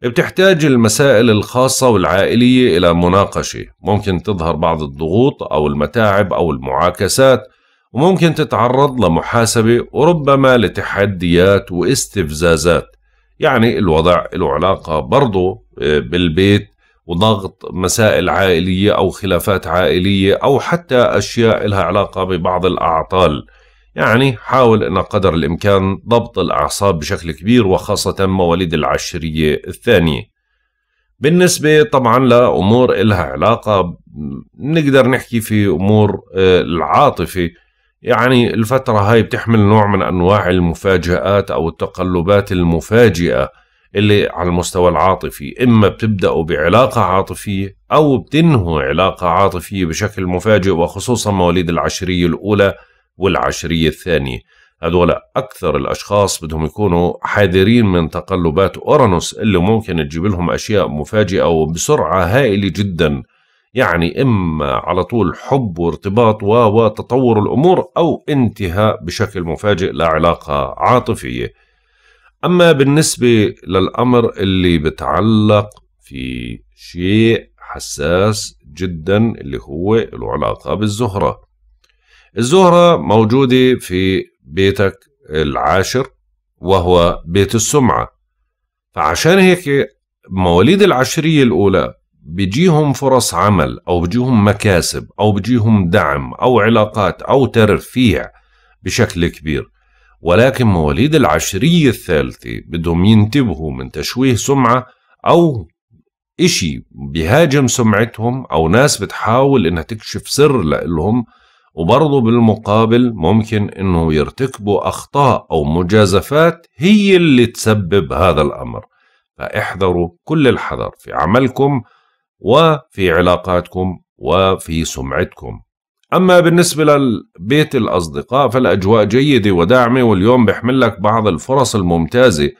بتحتاج المسائل الخاصة والعائلية إلى مناقشة ممكن تظهر بعض الضغوط أو المتاعب أو المعاكسات وممكن تتعرض لمحاسبة وربما لتحديات واستفزازات يعني الوضع له علاقة برضه آه، بالبيت وضغط مسائل عائلية أو خلافات عائلية أو حتى أشياء لها علاقة ببعض الأعطال يعني حاول أن قدر الإمكان ضبط الأعصاب بشكل كبير وخاصة مواليد العشرية الثانية بالنسبة طبعا لأمور إلها علاقة نقدر نحكي في أمور آه، العاطفة يعني الفترة هاي بتحمل نوع من أنواع المفاجآت أو التقلبات المفاجئة اللي على المستوى العاطفي إما بتبدأوا بعلاقة عاطفية أو بتنهوا علاقة عاطفية بشكل مفاجئ وخصوصا مواليد العشرية الأولى والعشرية الثانية هذول أكثر الأشخاص بدهم يكونوا حاذرين من تقلبات أورانوس اللي ممكن تجيب لهم أشياء مفاجئة وبسرعة هائلة جدا يعني إما على طول حب وارتباط وتطور الأمور أو انتهاء بشكل مفاجئ لعلاقة عاطفية أما بالنسبة للأمر اللي بتعلق في شيء حساس جدا اللي هو له علاقة بالزهرة الزهرة موجودة في بيتك العاشر وهو بيت السمعة فعشان هيك مواليد العشرية الأولى بيجيهم فرص عمل أو بيجيهم مكاسب أو بيجيهم دعم أو علاقات أو ترفيع بشكل كبير ولكن مواليد العشرية الثالثة بدهم ينتبهوا من تشويه سمعة أو إشي بيهاجم سمعتهم أو ناس بتحاول إنها تكشف سر لإلهم وبرضه بالمقابل ممكن انه يرتكبوا اخطاء او مجازفات هي اللي تسبب هذا الامر فاحذروا كل الحذر في عملكم وفي علاقاتكم وفي سمعتكم أما بالنسبة للبيت الأصدقاء فالأجواء جيدة وداعمة واليوم بحمل لك بعض الفرص الممتازة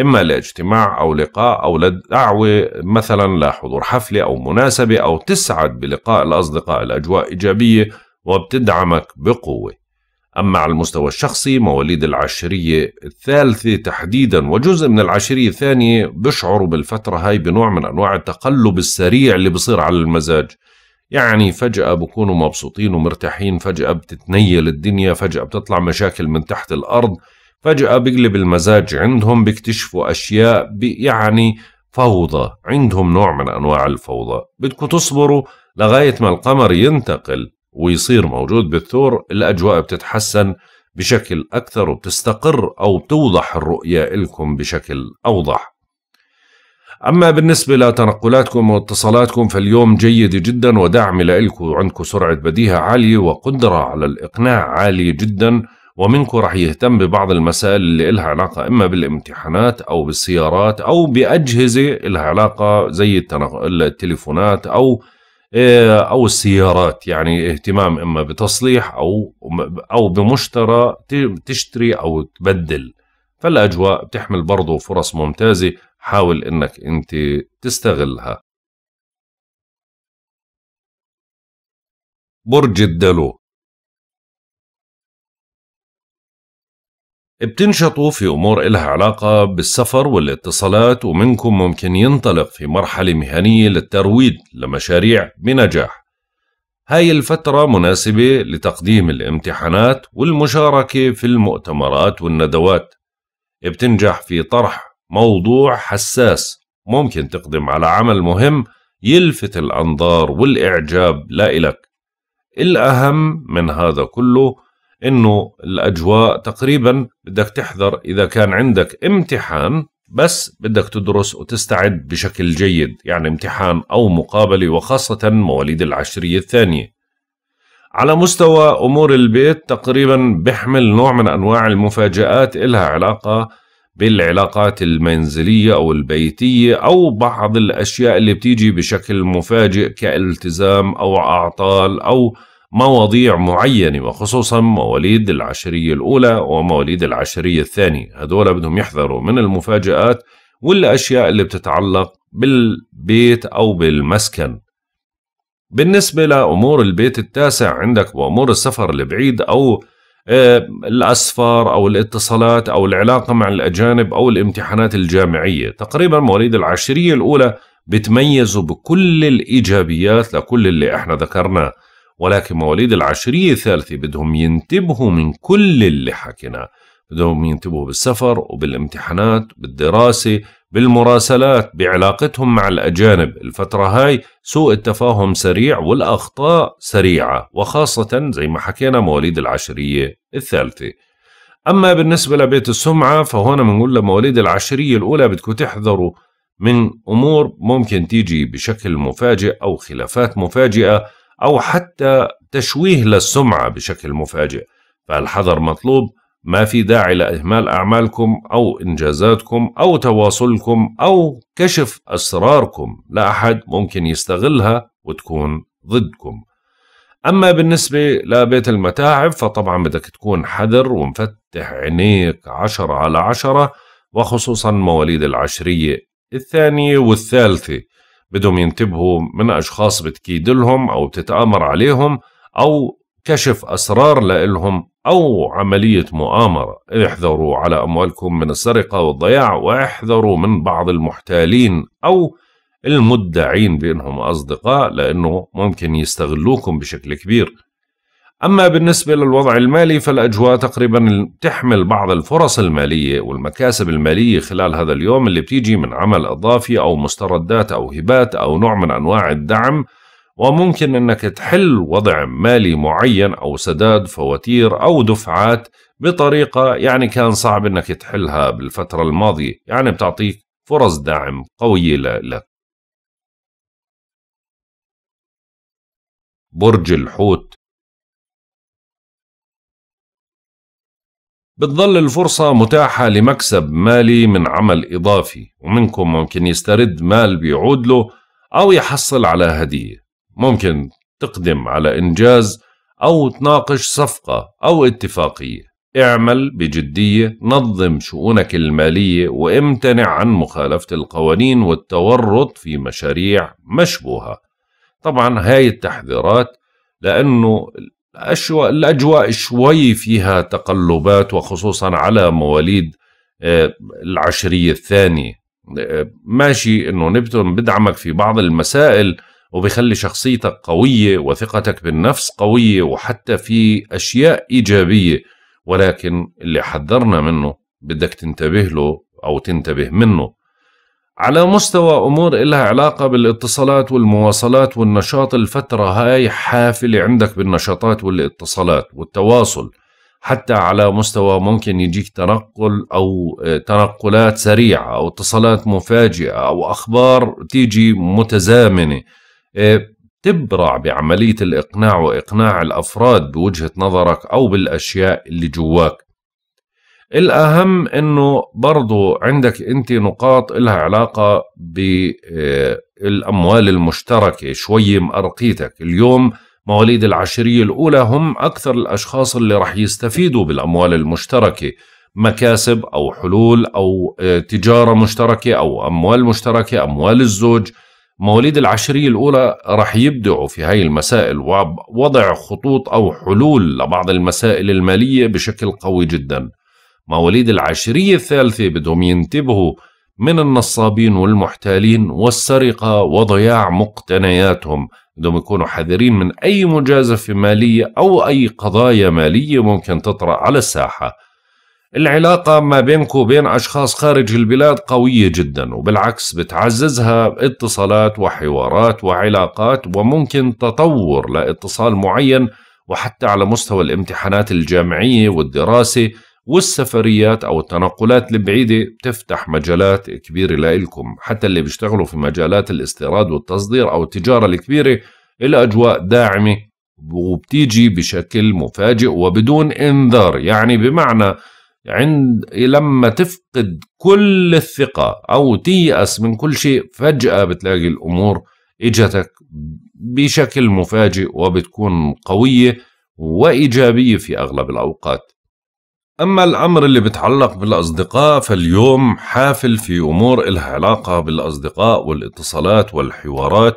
إما لاجتماع أو لقاء أو لدعوة مثلا لحضور حفلة أو مناسبة أو تسعد بلقاء الأصدقاء الأجواء إيجابية وبتدعمك بقوة أما على المستوى الشخصي مواليد العشرية الثالثة تحديدا وجزء من العشرية الثانية بشعروا بالفترة هاي بنوع من أنواع التقلب السريع اللي بصير على المزاج يعني فجأة بكونوا مبسوطين ومرتاحين فجأة بتتنيل الدنيا فجأة بتطلع مشاكل من تحت الأرض فجأة بيقلب المزاج عندهم بيكتشفوا أشياء يعني فوضى عندهم نوع من أنواع الفوضى بدكم تصبروا لغاية ما القمر ينتقل ويصير موجود بالثور الأجواء بتتحسن بشكل أكثر وبتستقر أو بتوضح الرؤية لكم بشكل أوضح أما بالنسبة لتنقلاتكم واتصالاتكم فاليوم جيدة جدا وداعمة لإلكم وعندكم سرعة بديهة عالية وقدرة على الإقناع عالية جدا ومنكم رح يهتم ببعض المسائل اللي إلها علاقة إما بالامتحانات أو بالسيارات أو بأجهزة إلها علاقة زي التليفونات أو إيه، او السيارات يعني اهتمام اما بتصليح او او بمشترى تشتري او تبدل فالاجواء بتحمل برضه فرص ممتازه حاول انك انت تستغلها برج الدلو بتنشطوا في أمور إلها علاقة بالسفر والاتصالات ومنكم ممكن ينطلق في مرحلة مهنية للترويج لمشاريع بنجاح هاي الفترة مناسبة لتقديم الامتحانات والمشاركة في المؤتمرات والندوات بتنجح في طرح موضوع حساس ممكن تقدم على عمل مهم يلفت الأنظار والإعجاب لإلك الأهم من هذا كله انه الاجواء تقريبا بدك تحذر اذا كان عندك امتحان بس بدك تدرس وتستعد بشكل جيد يعني امتحان او مقابله وخاصه مواليد العشريه الثانيه على مستوى امور البيت تقريبا بحمل نوع من انواع المفاجات إلها علاقه بالعلاقات المنزليه او البيتيه او بعض الاشياء اللي بتيجي بشكل مفاجئ كالتزام او اعطال او مواضيع معينة وخصوصا مواليد العشرية الأولى ومواليد العشرية الثانية هدول بدهم يحذروا من المفاجآت والأشياء اللي بتتعلق بالبيت أو بالمسكن بالنسبة لأمور البيت التاسع عندك وأمور السفر البعيد أو آه، الأسفار أو الاتصالات أو العلاقة مع الأجانب أو الامتحانات الجامعية تقريبا مواليد العشرية الأولى بتميزوا بكل الإيجابيات لكل اللي احنا ذكرناه ولكن مواليد العشرية الثالثة بدهم ينتبهوا من كل اللي حكيناه بدهم ينتبهوا بالسفر وبالامتحانات بالدراسة بالمراسلات بعلاقتهم مع الأجانب الفترة هاي سوء التفاهم سريع والأخطاء سريعة وخاصة زي ما حكينا مواليد العشرية الثالثة أما بالنسبة لبيت السمعة فهون بنقول لمواليد العشرية الأولى بدكم تحذروا من أمور ممكن تيجي بشكل مفاجئ أو خلافات مفاجئة أو حتى تشويه للسمعة بشكل مفاجئ فالحذر مطلوب ما في داعي لإهمال أعمالكم أو إنجازاتكم أو تواصلكم أو كشف أسراركم لأحد ممكن يستغلها وتكون ضدكم أما بالنسبة لبيت المتاعب فطبعا بدك تكون حذر ومفتح عينيك عشرة على عشرة وخصوصا مواليد العشرية الثانية والثالثة بدهم ينتبهوا من أشخاص بتكيد لهم أو بتتآمر عليهم أو كشف أسرار لإلهم أو عملية مؤامرة احذروا على أموالكم من السرقة والضياع واحذروا من بعض المحتالين أو المدعين بأنهم أصدقاء لأنه ممكن يستغلوكم بشكل كبير أما بالنسبة للوضع المالي فالأجواء تقريبا تحمل بعض الفرص المالية والمكاسب المالية خلال هذا اليوم اللي بتيجي من عمل إضافي أو مستردات أو هبات أو نوع من أنواع الدعم وممكن أنك تحل وضع مالي معين أو سداد فواتير أو دفعات بطريقة يعني كان صعب أنك تحلها بالفترة الماضية يعني بتعطيك فرص دعم قوية لك برج الحوت بتظل الفرصة متاحة لمكسب مالي من عمل إضافي ومنكم ممكن يسترد مال بيعود له أو يحصل على هدية ممكن تقدم على إنجاز أو تناقش صفقة أو اتفاقية اعمل بجدية نظم شؤونك المالية وامتنع عن مخالفة القوانين والتورط في مشاريع مشبوهة طبعا هاي التحذيرات لأنه الأجواء شوي فيها تقلبات وخصوصا على مواليد آه، العشرية الثانية آه، ماشي أنه نبتون بدعمك في بعض المسائل وبيخلي شخصيتك قوية وثقتك بالنفس قوية وحتى في أشياء إيجابية ولكن اللي حذرنا منه بدك تنتبه له أو تنتبه منه على مستوى أمور إلها علاقة بالاتصالات والمواصلات والنشاط الفترة هاي حافلة عندك بالنشاطات والاتصالات والتواصل حتى على مستوى ممكن يجيك تنقل أو آه، تنقلات سريعة أو اتصالات مفاجئة أو أخبار تيجي متزامنة آه، تبرع بعملية الإقناع وإقناع الأفراد بوجهة نظرك أو بالأشياء اللي جواك الأهم أنه برضو عندك أنت نقاط لها علاقة بالأموال آه، المشتركة شوي مأرقيتك اليوم مواليد العشرية الأولى هم أكثر الأشخاص اللي رح يستفيدوا بالأموال المشتركة مكاسب أو حلول أو آه، تجارة مشتركة أو أموال مشتركة أموال الزوج مواليد العشرية الأولى رح يبدعوا في هاي المسائل ووضع خطوط أو حلول لبعض المسائل المالية بشكل قوي جداً مواليد العشرية الثالثة بدهم ينتبهوا من النصابين والمحتالين والسرقة وضياع مقتنياتهم بدهم يكونوا حذرين من أي مجازفة مالية أو أي قضايا مالية ممكن تطرأ على الساحة العلاقة ما بينك وبين أشخاص خارج البلاد قوية جدا وبالعكس بتعززها اتصالات وحوارات وعلاقات وممكن تطور لاتصال معين وحتى على مستوى الامتحانات الجامعية والدراسة والسفريات أو التنقلات البعيدة بتفتح مجالات كبيرة لإلكم حتى اللي بيشتغلوا في مجالات الاستيراد والتصدير أو التجارة الكبيرة الأجواء داعمة وبتيجي بشكل مفاجئ وبدون انذار يعني بمعنى عند لما تفقد كل الثقة أو تيأس من كل شيء فجأة بتلاقي الأمور إجتك بشكل مفاجئ وبتكون قوية وإيجابية في أغلب الأوقات أما الأمر اللي بتعلق بالأصدقاء فاليوم حافل في أمور إلها علاقة بالأصدقاء والاتصالات والحوارات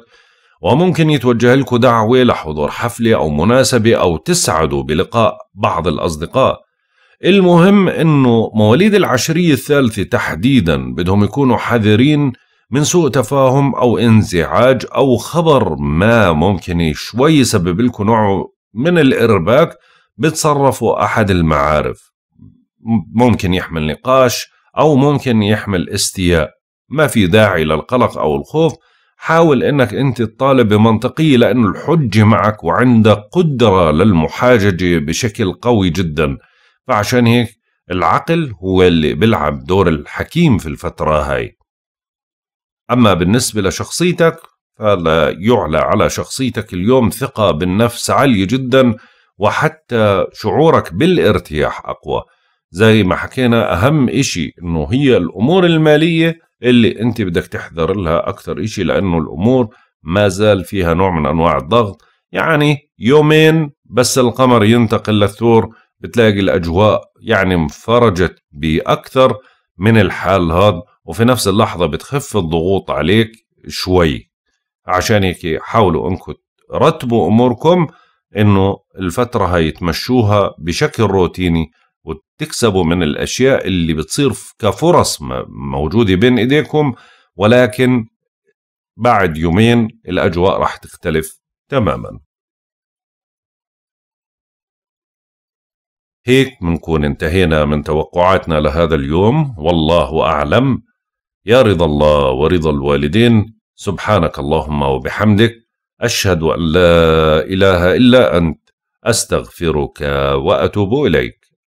وممكن يتوجه لكم دعوة لحضور حفلة أو مناسبة أو تسعدوا بلقاء بعض الأصدقاء المهم أنه مواليد العشرية الثالثة تحديدا بدهم يكونوا حذرين من سوء تفاهم أو انزعاج أو خبر ما ممكن شوي يسبب لكم نوع من الإرباك بتصرفوا أحد المعارف ممكن يحمل نقاش أو ممكن يحمل استياء ما في داعي للقلق أو الخوف حاول أنك أنت الطالب بمنطقية لأن الحجة معك وعندك قدرة للمحاججة بشكل قوي جدا فعشان هيك العقل هو اللي بيلعب دور الحكيم في الفترة هاي أما بالنسبة لشخصيتك فلا يعلى على شخصيتك اليوم ثقة بالنفس عالية جدا وحتى شعورك بالارتياح أقوى زي ما حكينا أهم إشي إنه هي الأمور المالية اللي أنت بدك تحذر لها أكثر إشي لأنه الأمور ما زال فيها نوع من أنواع الضغط يعني يومين بس القمر ينتقل للثور بتلاقي الأجواء يعني انفرجت بأكثر من الحال هذا وفي نفس اللحظة بتخف الضغوط عليك شوي عشان هيك حاولوا انكم ترتبوا اموركم انه الفترة هاي تمشوها بشكل روتيني تكسبوا من الاشياء اللي بتصير كفرص موجوده بين ايديكم ولكن بعد يومين الاجواء راح تختلف تماما هيك منكون انتهينا من توقعاتنا لهذا اليوم والله أعلم يا رضا الله ورضا الوالدين سبحانك اللهم وبحمدك أشهد أن لا إله إلا أنت أستغفرك وأتوب إليك